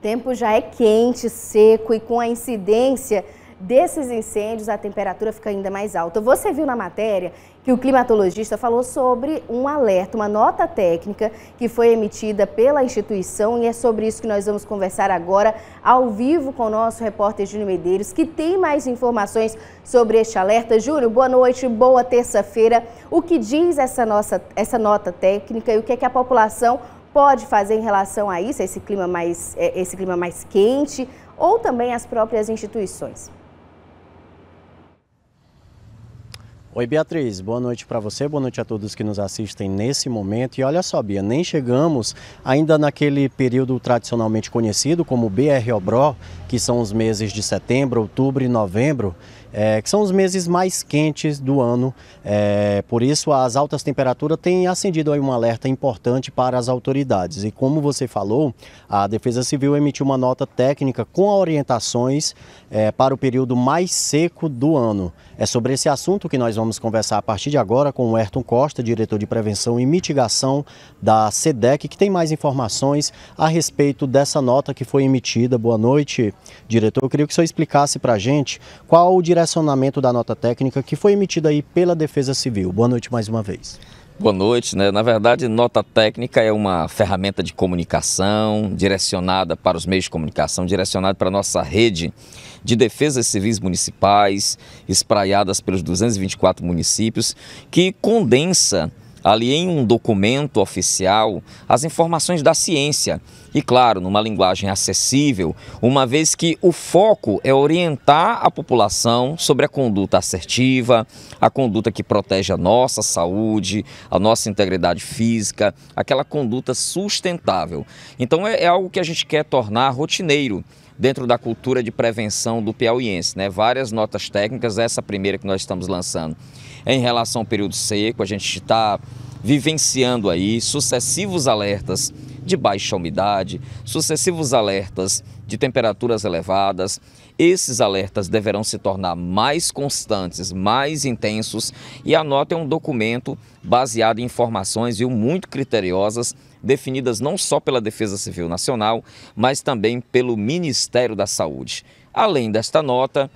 tempo já é quente, seco e com a incidência desses incêndios a temperatura fica ainda mais alta. Você viu na matéria que o climatologista falou sobre um alerta, uma nota técnica que foi emitida pela instituição e é sobre isso que nós vamos conversar agora ao vivo com o nosso repórter Júnior Medeiros, que tem mais informações sobre este alerta. Júnior, boa noite, boa terça-feira. O que diz essa, nossa, essa nota técnica e o que, é que a população pode fazer em relação a isso, a esse clima mais, é, esse clima mais quente, ou também as próprias instituições? Oi, Beatriz, boa noite para você, boa noite a todos que nos assistem nesse momento. E olha só, Bia, nem chegamos ainda naquele período tradicionalmente conhecido como BROBRO, que são os meses de setembro, outubro e novembro é, que são os meses mais quentes do ano. É, por isso, as altas temperaturas têm acendido aí um alerta importante para as autoridades. E como você falou, a Defesa Civil emitiu uma nota técnica com orientações é, para o período mais seco do ano. É sobre esse assunto que nós vamos conversar a partir de agora com o Ayrton Costa, diretor de Prevenção e Mitigação da SEDEC, que tem mais informações a respeito dessa nota que foi emitida. Boa noite, diretor. Eu queria que o senhor explicasse para a gente qual o dire direcionamento da nota técnica que foi emitida aí pela Defesa Civil. Boa noite mais uma vez. Boa noite. Né? Na verdade, nota técnica é uma ferramenta de comunicação direcionada para os meios de comunicação, direcionada para a nossa rede de defesas civis municipais, espraiadas pelos 224 municípios, que condensa ali em um documento oficial as informações da ciência e claro, numa linguagem acessível, uma vez que o foco é orientar a população sobre a conduta assertiva, a conduta que protege a nossa saúde, a nossa integridade física, aquela conduta sustentável. Então é, é algo que a gente quer tornar rotineiro dentro da cultura de prevenção do piauiense, né? Várias notas técnicas, essa primeira que nós estamos lançando. É em relação ao período seco, a gente está vivenciando aí sucessivos alertas de baixa umidade, sucessivos alertas de temperaturas elevadas. Esses alertas deverão se tornar mais constantes, mais intensos e a nota é um documento baseado em informações viu, muito criteriosas definidas não só pela Defesa Civil Nacional, mas também pelo Ministério da Saúde. Além desta nota,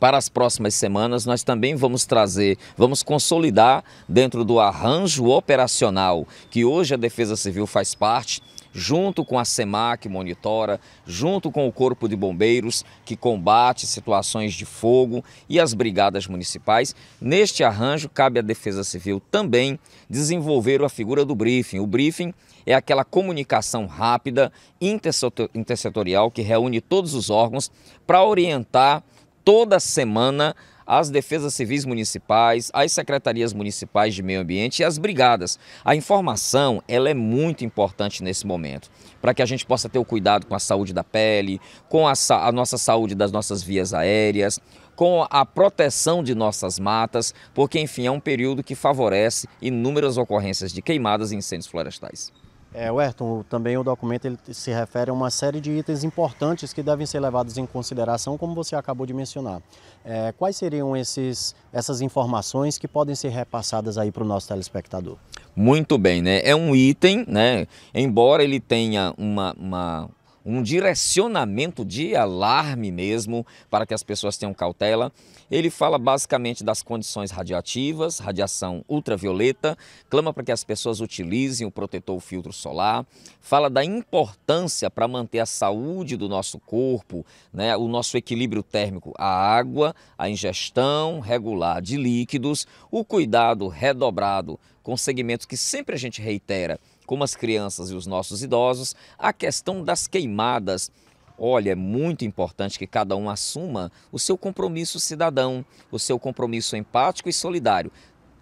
para as próximas semanas, nós também vamos trazer, vamos consolidar dentro do arranjo operacional que hoje a Defesa Civil faz parte, junto com a SEMAC, que monitora, junto com o Corpo de Bombeiros, que combate situações de fogo, e as brigadas municipais. Neste arranjo, cabe à Defesa Civil também desenvolver a figura do briefing. O briefing é aquela comunicação rápida, intersetorial, que reúne todos os órgãos para orientar toda semana as defesas civis municipais, as secretarias municipais de meio ambiente e as brigadas. A informação ela é muito importante nesse momento, para que a gente possa ter o cuidado com a saúde da pele, com a, a nossa saúde das nossas vias aéreas, com a proteção de nossas matas, porque, enfim, é um período que favorece inúmeras ocorrências de queimadas e incêndios florestais. É, Werton, também o documento ele se refere a uma série de itens importantes que devem ser levados em consideração, como você acabou de mencionar. É, quais seriam esses, essas informações que podem ser repassadas aí para o nosso telespectador? Muito bem, né? É um item, né? Embora ele tenha uma, uma um direcionamento de alarme mesmo, para que as pessoas tenham cautela. Ele fala basicamente das condições radioativas, radiação ultravioleta, clama para que as pessoas utilizem o protetor o filtro solar, fala da importância para manter a saúde do nosso corpo, né, o nosso equilíbrio térmico, a água, a ingestão regular de líquidos, o cuidado redobrado com segmentos que sempre a gente reitera, como as crianças e os nossos idosos, a questão das queimadas. Olha, é muito importante que cada um assuma o seu compromisso cidadão, o seu compromisso empático e solidário.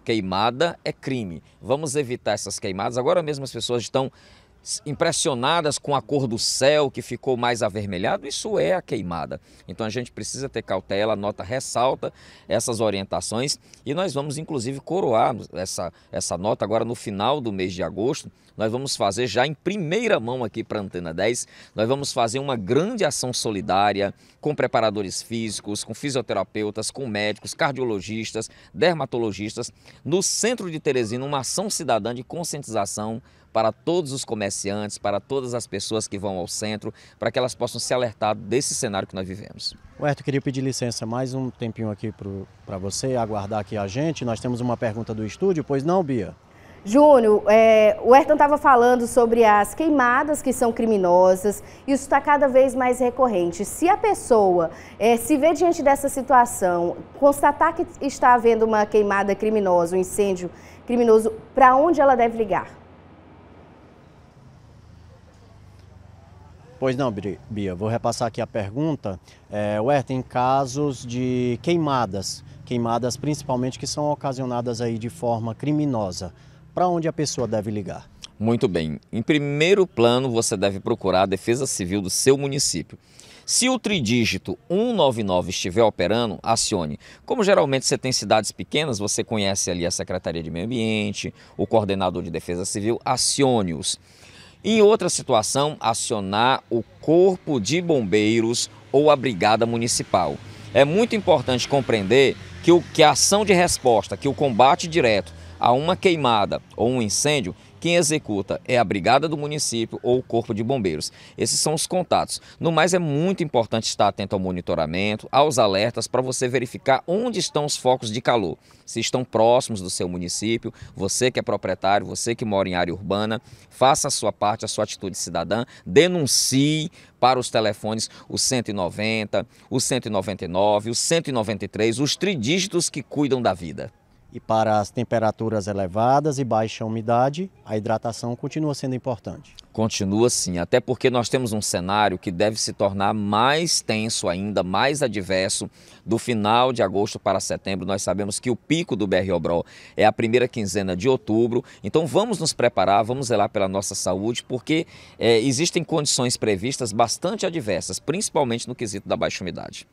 Queimada é crime. Vamos evitar essas queimadas. Agora mesmo as pessoas estão impressionadas com a cor do céu que ficou mais avermelhado, isso é a queimada. Então a gente precisa ter cautela, a nota ressalta essas orientações e nós vamos inclusive coroar essa, essa nota agora no final do mês de agosto. Nós vamos fazer já em primeira mão aqui para a Antena 10, nós vamos fazer uma grande ação solidária com preparadores físicos, com fisioterapeutas, com médicos, cardiologistas, dermatologistas, no centro de Teresina, uma ação cidadã de conscientização para todos os comerciantes, para todas as pessoas que vão ao centro, para que elas possam se alertar desse cenário que nós vivemos. Huerto, queria pedir licença mais um tempinho aqui para você, aguardar aqui a gente. Nós temos uma pergunta do estúdio, pois não, Bia? Júnior, é, o Ayrton estava falando sobre as queimadas que são criminosas, isso está cada vez mais recorrente. Se a pessoa é, se vê diante dessa situação, constatar que está havendo uma queimada criminosa, um incêndio criminoso, para onde ela deve ligar? Pois não, Bia, vou repassar aqui a pergunta. É, Ué, tem casos de queimadas, queimadas principalmente que são ocasionadas aí de forma criminosa. Para onde a pessoa deve ligar? Muito bem. Em primeiro plano, você deve procurar a Defesa Civil do seu município. Se o tridígito 199 estiver operando, acione. Como geralmente você tem cidades pequenas, você conhece ali a Secretaria de Meio Ambiente, o coordenador de Defesa Civil, acione-os. Em outra situação, acionar o Corpo de Bombeiros ou a Brigada Municipal. É muito importante compreender que, o, que a ação de resposta, que o combate direto a uma queimada ou um incêndio quem executa é a brigada do município ou o corpo de bombeiros. Esses são os contatos. No mais, é muito importante estar atento ao monitoramento, aos alertas, para você verificar onde estão os focos de calor. Se estão próximos do seu município, você que é proprietário, você que mora em área urbana, faça a sua parte, a sua atitude cidadã, denuncie para os telefones o 190, o 199, o 193, os tridígitos que cuidam da vida e para as temperaturas elevadas e baixa umidade, a hidratação continua sendo importante. Continua sim, até porque nós temos um cenário que deve se tornar mais tenso ainda, mais adverso, do final de agosto para setembro. Nós sabemos que o pico do BR-Obrol é a primeira quinzena de outubro, então vamos nos preparar, vamos zelar pela nossa saúde, porque é, existem condições previstas bastante adversas, principalmente no quesito da baixa umidade.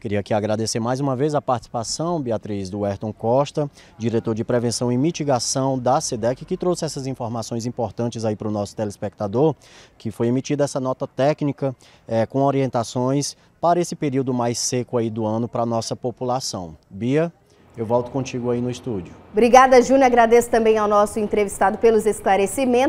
Queria aqui agradecer mais uma vez a participação, Beatriz, do Ayrton Costa, diretor de prevenção e mitigação da SEDEC, que trouxe essas informações importantes aí para o nosso telespectador, que foi emitida essa nota técnica é, com orientações para esse período mais seco aí do ano para a nossa população. Bia, eu volto contigo aí no estúdio. Obrigada, Júnior. Agradeço também ao nosso entrevistado pelos esclarecimentos.